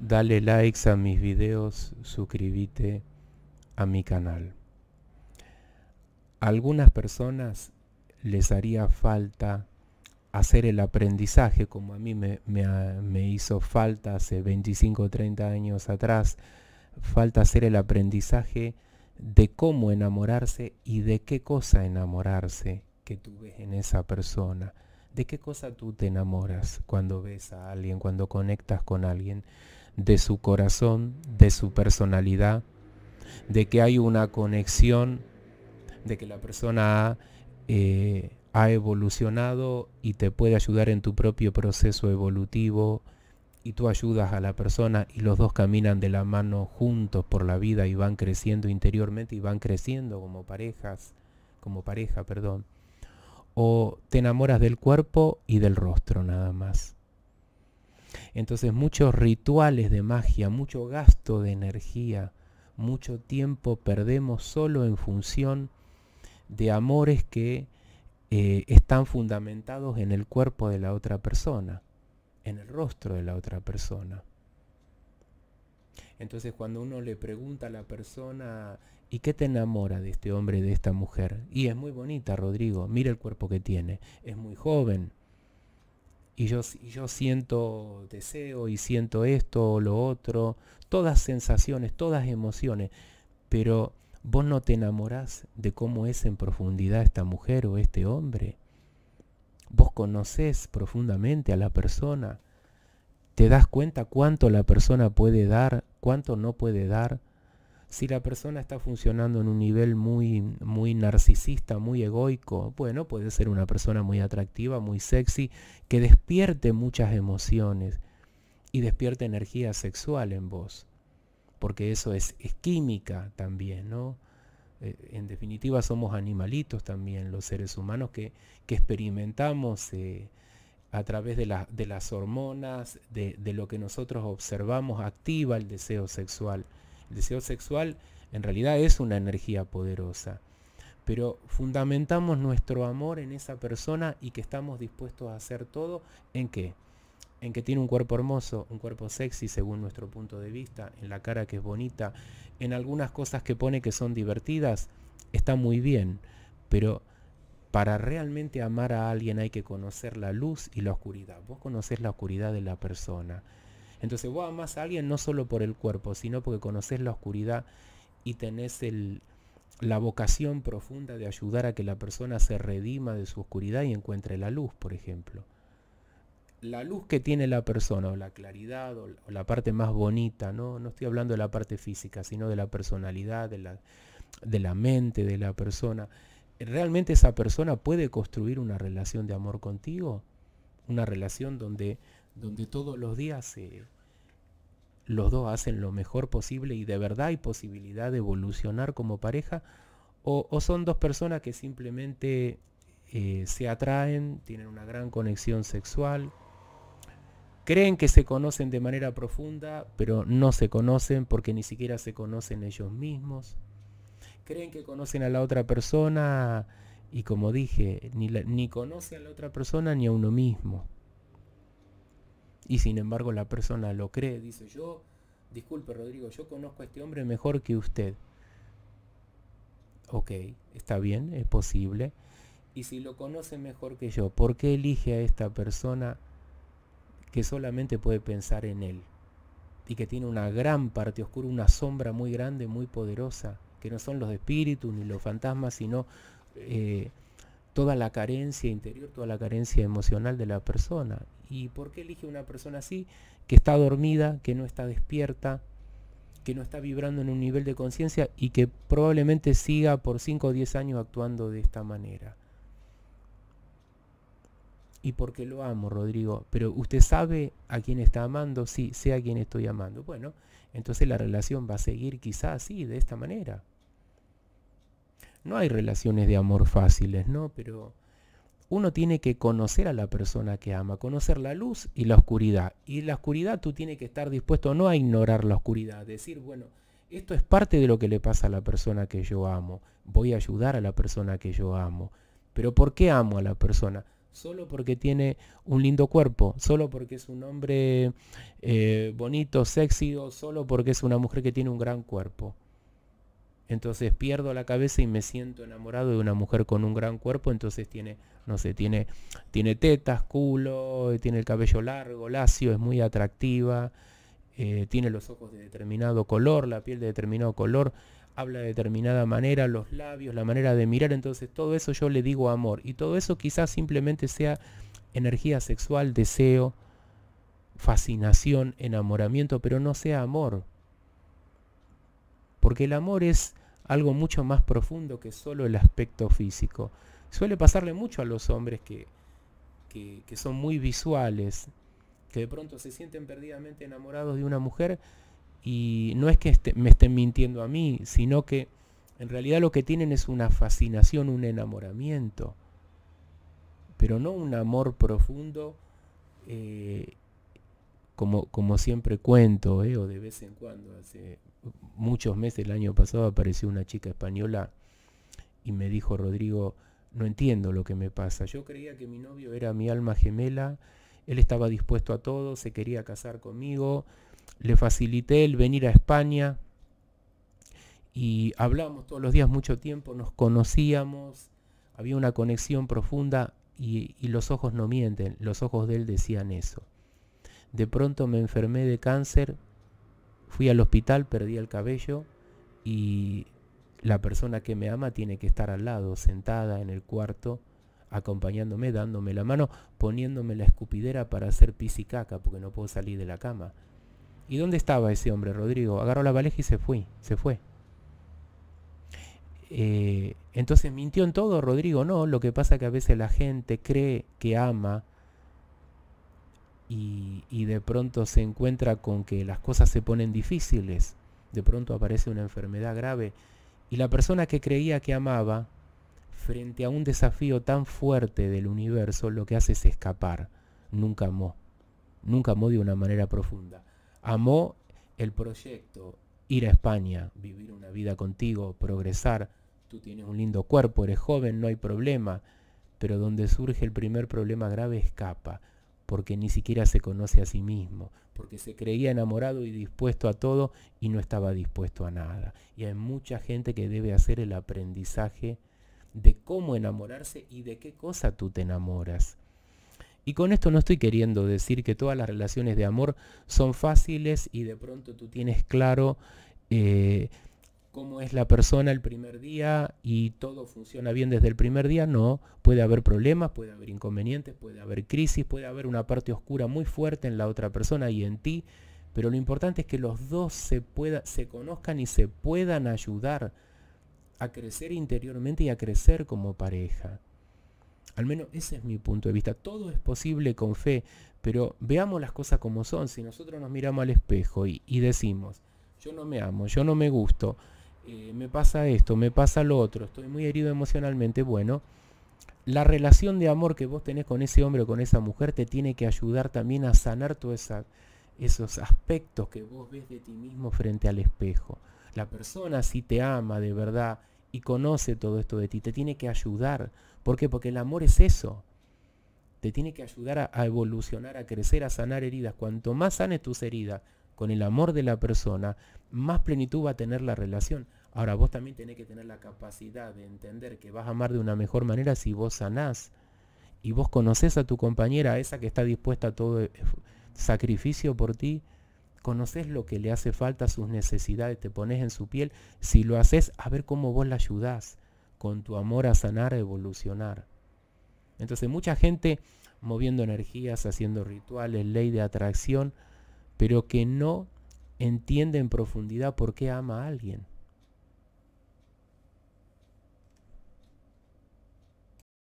dale likes a mis videos, suscríbete a mi canal. algunas personas les haría falta hacer el aprendizaje como a mí me, me hizo falta hace 25 o 30 años atrás, falta hacer el aprendizaje de cómo enamorarse y de qué cosa enamorarse que tú ves en esa persona, de qué cosa tú te enamoras cuando ves a alguien, cuando conectas con alguien de su corazón, de su personalidad, de que hay una conexión, de que la persona ha, eh, ha evolucionado y te puede ayudar en tu propio proceso evolutivo y tú ayudas a la persona y los dos caminan de la mano juntos por la vida y van creciendo interiormente y van creciendo como parejas, como pareja, perdón. O te enamoras del cuerpo y del rostro nada más. Entonces muchos rituales de magia, mucho gasto de energía, mucho tiempo perdemos solo en función de amores que eh, están fundamentados en el cuerpo de la otra persona, en el rostro de la otra persona. Entonces cuando uno le pregunta a la persona, ¿y qué te enamora de este hombre, de esta mujer? Y es muy bonita, Rodrigo, mira el cuerpo que tiene, es muy joven, y yo, siento deseo y siento esto o lo otro, todas sensaciones, todas emociones, pero vos no te enamorás de cómo es en profundidad esta mujer o este hombre. Vos conoces profundamente a la persona, te das cuenta cuánto la persona puede dar, cuánto no puede dar, si la persona está funcionando en un nivel muy, muy narcisista, muy egoico, bueno, puede ser una persona muy atractiva, muy sexy, que despierte muchas emociones y despierte energía sexual en vos, porque eso es, química también, ¿no? Eh, en definitiva somos animalitos también los seres humanos que, experimentamos eh, a través de, las hormonas, de, de lo que nosotros observamos, activa el deseo sexual. El deseo sexual en realidad es una energía poderosa, pero fundamentamos nuestro amor en esa persona y que estamos dispuestos a hacer todo en qué? En que tiene un cuerpo hermoso, un cuerpo sexy según nuestro punto de vista, en la cara que es bonita, en algunas cosas que pone que son divertidas, está muy bien, pero para realmente amar a alguien hay que conocer la luz y la oscuridad. Vos conocés la oscuridad de la persona. Entonces vos amás a alguien no solo por el cuerpo, sino porque conoces la oscuridad y tenés la vocación profunda de ayudar a que la persona se redima de su oscuridad y encuentre la luz, por ejemplo. La luz que tiene la persona, o la claridad, o la, parte más bonita, ¿no? no estoy hablando de la parte física, sino de la personalidad, de la, de la mente de la persona. ¿Realmente esa persona puede construir una relación de amor contigo? Una relación donde donde todos los días los dos hacen lo mejor posible y de verdad hay posibilidad de evolucionar como pareja, o, son dos personas que simplemente eh, se atraen, tienen una gran conexión sexual, creen que se conocen de manera profunda, pero no se conocen porque ni siquiera se conocen ellos mismos, creen que conocen a la otra persona y como dije, ni conocen a la otra persona ni a uno mismo. Y sin embargo la persona lo cree, dice yo, disculpe Rodrigo, yo conozco a este hombre mejor que usted. Ok, está bien, es posible. Y si lo conoce mejor que yo, ¿por qué elige a esta persona que solamente puede pensar en él? Y que tiene una gran parte oscura, una sombra muy grande, muy poderosa, que no son los espíritus ni los fantasmas, sino... Eh, toda la carencia interior, toda la carencia emocional de la persona. ¿Y por qué elige una persona así? Que está dormida, que no está despierta, que no está vibrando en un nivel de conciencia y que probablemente siga por 5 o 10 años actuando de esta manera. Y qué lo amo, Rodrigo. Pero usted sabe a quién está amando, sí, sé a quién estoy amando. Bueno, entonces la relación va a seguir quizás así, de esta manera no hay relaciones de amor fáciles, ¿no? Pero uno tiene que conocer a la persona que ama, conocer la luz y la oscuridad. Y la oscuridad tú tienes que estar dispuesto no a ignorar la oscuridad, decir, bueno, esto es parte de lo que le pasa a la persona que yo amo, voy a ayudar a la persona que yo amo. Pero ¿por qué amo a la persona? Solo porque tiene un lindo cuerpo, solo porque es un hombre eh, bonito, sexy, solo porque es una mujer que tiene un gran cuerpo entonces pierdo la cabeza y me siento enamorado de una mujer con un gran cuerpo, entonces tiene, no sé, tiene, tiene tetas, culo, tiene el cabello largo, lacio, es muy atractiva, eh, tiene los ojos de determinado color, la piel de determinado color, habla de determinada manera, los labios, la manera de mirar, entonces todo eso yo le digo amor, y todo eso quizás simplemente sea energía sexual, deseo, fascinación, enamoramiento, pero no sea amor. Porque el amor es algo mucho más profundo que solo el aspecto físico. Suele pasarle mucho a los hombres que, son muy visuales, que de pronto se sienten perdidamente enamorados de una mujer y no es que este, me estén mintiendo a mí, sino que en realidad lo que tienen es una fascinación, un enamoramiento, pero no un amor profundo eh, como, siempre cuento, eh, o de vez en cuando, hace muchos meses, el año pasado, apareció una chica española y me dijo, Rodrigo, no entiendo lo que me pasa. Yo creía que mi novio era mi alma gemela, él estaba dispuesto a todo, se quería casar conmigo, le facilité el venir a España y hablábamos todos los días mucho tiempo, nos conocíamos, había una conexión profunda y los ojos no mienten, los ojos de él decían eso de pronto me enfermé de cáncer, fui al hospital, perdí el cabello y la persona que me ama tiene que estar al lado, sentada en el cuarto, acompañándome, dándome la mano, poniéndome la escupidera para hacer pis y caca, porque no puedo salir de la cama. ¿Y dónde estaba ese hombre, Rodrigo? Agarró la valija y se fue, se fue. Eh, entonces mintió en todo, Rodrigo. No, lo que pasa es que a veces la gente cree que ama y, de pronto se encuentra con que las cosas se ponen difíciles, de pronto aparece una enfermedad grave y la persona que creía que amaba, frente a un desafío tan fuerte del universo, lo que hace es escapar. Nunca amó. Nunca amó de una manera profunda. Amó el proyecto, ir a España, vivir una vida contigo, progresar. Tú tienes un lindo cuerpo, eres joven, no hay problema. Pero donde surge el primer problema grave, escapa porque ni siquiera se conoce a sí mismo, porque se creía enamorado y dispuesto a todo y no estaba dispuesto a nada. Y hay mucha gente que debe hacer el aprendizaje de cómo enamorarse y de qué cosa tú te enamoras. Y con esto no estoy queriendo decir que todas las relaciones de amor son fáciles y de pronto tú tienes claro eh, cómo es la persona el primer día y todo funciona bien desde el primer día, no. Puede haber problemas, puede haber inconvenientes, puede haber crisis, puede haber una parte oscura muy fuerte en la otra persona y en ti, pero lo importante es que los dos se, se conozcan y se puedan ayudar a crecer interiormente y a crecer como pareja. Al menos ese es mi punto de vista. Todo es posible con fe, pero veamos las cosas como son. Si nosotros nos miramos al espejo y decimos, yo no me amo, yo no me gusto, eh, me pasa esto, me pasa lo otro, estoy muy herido emocionalmente, bueno, la relación de amor que vos tenés con ese hombre o con esa mujer te tiene que ayudar también a sanar todos esos aspectos que vos ves de ti mismo frente al espejo. La persona si te ama de verdad y conoce todo esto de ti, te tiene que ayudar. ¿Por qué? Porque el amor es eso. Te tiene que ayudar a, a evolucionar, a crecer, a sanar heridas. Cuanto más sanes tus heridas, con el amor de la persona, más plenitud va a tener la relación. Ahora, vos también tenés que tener la capacidad de entender que vas a amar de una mejor manera si vos sanás y vos conoces a tu compañera, a esa que está dispuesta a todo e-, eh, sacrificio por ti, conoces lo que le hace falta, sus necesidades, te pones en su piel, si lo haces, a ver cómo vos la ayudás con tu amor a sanar, a evolucionar. Entonces mucha gente moviendo energías, haciendo rituales, ley de atracción, pero que no entiende en profundidad por qué ama a alguien.